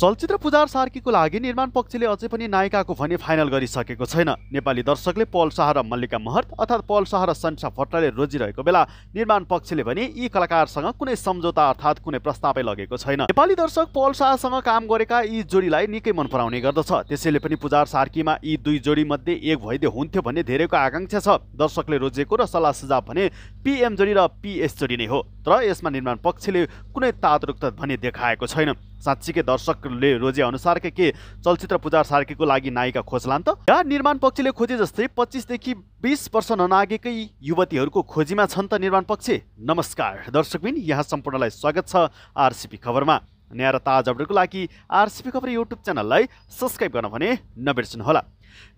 चलचित्र पुजार सार्कीको लागि निर्माण पक्षले अझै पनि नायिकाको भने फाइनल गरिसकेको छैन नेपाली दर्शकले पल शाह र मल्लिका महर्त अर्थात् पल शाह र सन्सा भट्टराले रोजिरहेको बेला निर्माण पक्षले भने यी कलाकारसँग कुनै सम्झौता अर्थात् कुनै प्रस्तावै लगेको छैन नेपाली दर्शक पल शाहसँग काम गरेका यी जोडीलाई निकै मन पराउने गर्दछ त्यसैले पनि पुजार सार्कीमा यी दुई जोडी मध्ये एक भइदियो हुन्थ्यो भन्ने धेरैको आकाङ्क्षा छ दर्शकले रोजेको र सल्लाह सुझाव भने पिएम जोडी र पिएस जोडी नै हो तर यसमा निर्माण पक्षले कुनै तातरुक्त भने देखाएको छैन साँच्चीकै दर्शकले रोजे अनुसारकै के चलचित्र पूजा सार्कीको लागि नायिका खोज्लान् त या निर्माण पक्षले खोजे जस्तै पच्चिसदेखि बिस वर्ष ननागेकै युवतीहरूको खोजीमा छन् त निर्माण पक्ष नमस्कार दर्शकबिन यहाँ सम्पूर्णलाई स्वागत छ आरसिपी खबरमा नयाँ र ताज अपडेटको लागि आरसिपी खबर युट्युब च्यानललाई सब्सक्राइब गर्न भने नबिर्सनुहोला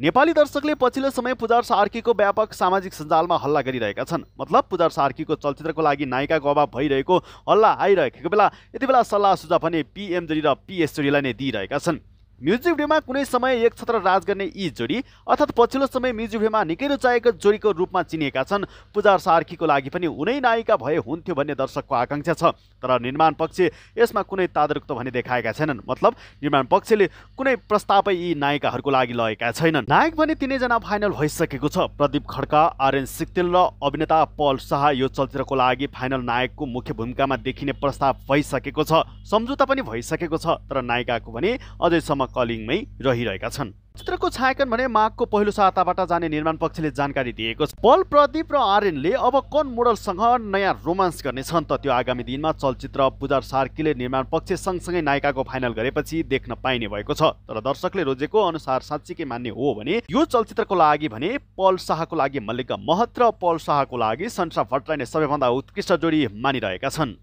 नेपाली दर्शकले पछिल्लो समय पुजार सार्कीको व्यापक सामाजिक सञ्जालमा हल्ला गरिरहेका छन् मतलब पुजार सार्कीको चलचित्रको लागि नायिकाको अभाव भइरहेको हल्ला आइरहेको बेला यति बेला सल्लाह सुझाव भने पिएमजोरी र पिएसजोरीलाई नै दिइरहेका छन् म्युजिक भिडियोमा कुनै समय एक छत्र राज गर्ने यी जोडी अर्थात् पछिल्लो समय म्युजिक भिडियोमा निकै रुचाएको जोडीको रूपमा चिनिएका छन् पूजा सार्कीको लागि पनि उनै नायिका भए हुन्थ्यो भन्ने दर्शकको आकाङ्क्षा छ तर निर्माण पक्ष यसमा कुनै तादरुक्त भने देखाएका छैनन् मतलब निर्माण पक्षले कुनै प्रस्तावै यी नायिकाहरूको लागि लगेका छैनन् नायक भने तिनैजना फाइनल भइसकेको छ प्रदीप खड्का आर्यन सिक्तेल र अभिनेता पल शाह यो चलचित्रको लागि फाइनल नायकको मुख्य भूमिकामा देखिने प्रस्ताव भइसकेको छ सम्झौता पनि भइसकेको छ तर नायिकाको भने अझैसम्म कलिङमै रहिरहेका छन् चित्रको छायाङ्कन भने माघको पहिलो साताबाट जाने निर्माण पक्षले जानकारी दिएको छ पल प्रदीप र आर्यनले अब कन मोडलसँग नयाँ रोमान्स गर्नेछन् त त्यो आगामी दिनमा चलचित्र पुजार सार्कीले निर्माण पक्ष सँगसँगै नायिकाको फाइनल गरेपछि देख्न पाइने भएको छ तर दर्शकले रोजेको अनुसार साँच्चीकै मान्ने हो भने यो चलचित्रको लागि भने पल शाहको लागि मल्लिका महत र पल शाहको लागि सन्सा भट्टराई नै सबैभन्दा उत्कृष्ट जोडी मानिरहेका छन्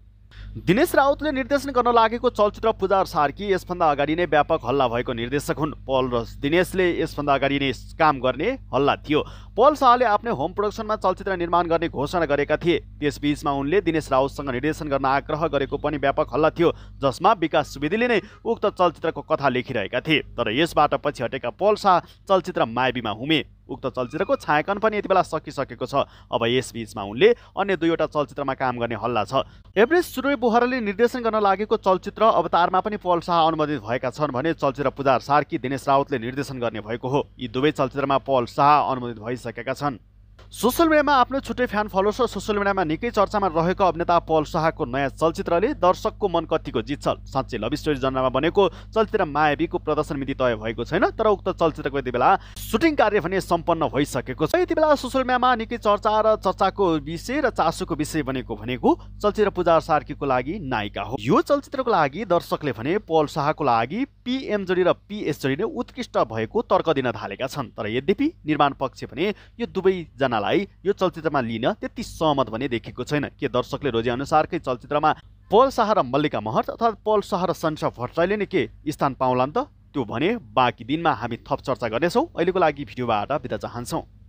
दिनेश राउतले निर्देशन गर्न लागेको चलचित्र पूजा सार्की यसभन्दा अगाडि नै व्यापक हल्ला भएको निर्देशक हुन् पल र दिनेशले यसभन्दा अगाडि नै काम गर्ने हल्ला थियो पल शाहले आफ्नै होम प्रोडक्सनमा चलचित्र निर्माण गर्ने घोषणा गरेका थिए त्यसबीचमा उनले दिनेश रावतसँग निर्देशन गर्न आग्रह गरेको पनि व्यापक हल्ला थियो जसमा विकास सुवेदीले नै उक्त चलचित्रको कथा लेखिरहेका थिए तर यसबाट पछि हटेका पल शाह चलचित्र मायाबीमा हुमे उक्त चलचित्रको छायाङ्कन पनि यति बेला सकिसकेको छ अब यसबीचमा उनले अन्य दुईवटा चलचित्रमा काम गर्ने हल्ला छ एभरेस्ट सूर्य बोहराले निर्देशन गर्न लागेको चलचित्र अवतारमा पनि पल शाह अनुमोदित भएका छन् भने चलचित्र पुजार सार्की दिनेश रावतले निर्देशन गर्ने भएको हो यी दुवै चलचित्रमा पल शाह अनुमोदित भइसके सकेका छन् सोसियल मिडियामा आफ्नो छुट्टै फ्यान फलोस र सोसियल मिडियामा निकै चर्चामा रहेको अभिनेता पल शाहको नयाँ चलचित्रले दर्शकको मन कतिको जित्छ साँच्चै लभ स्टोरी जन्ममा बनेको चलचित्र मायावीको प्रदर्शन मिति तय भएको छैन तर उक्त चलचित्रको यति बेला सुटिङ कार्य भने सम्पन्न भइसकेको छ यति बेला सोसियल मिडियामा निकै चर्चा र चर्चाको विषय र चासोको विषय बनेको भनेको चलचित्र पूजा सार्कीको लागि नायिका हो यो चलचित्रको लागि दर्शकले भने पल शाहको लागि पिएम जोडी र पिएस जोडी नै उत्कृष्ट भएको तर्क दिन थालेका छन् तर यद्यपि निर्माण पक्ष भने यो दुवैजना दुईजनालाई यो चलचित्रमा लिन त्यति सहमत भने देखेको छैन के दर्शकले रोजे अनुसारकै चलचित्रमा पल शाह र मल्लिका महर तथा पल शाह र सन्सा भट्टराईले नै के स्थान पाउलान् त त्यो भने बाँकी दिनमा हामी थप चर्चा गर्नेछौँ अहिलेको लागि भिडियोबाट बिदा चाहन्छौँ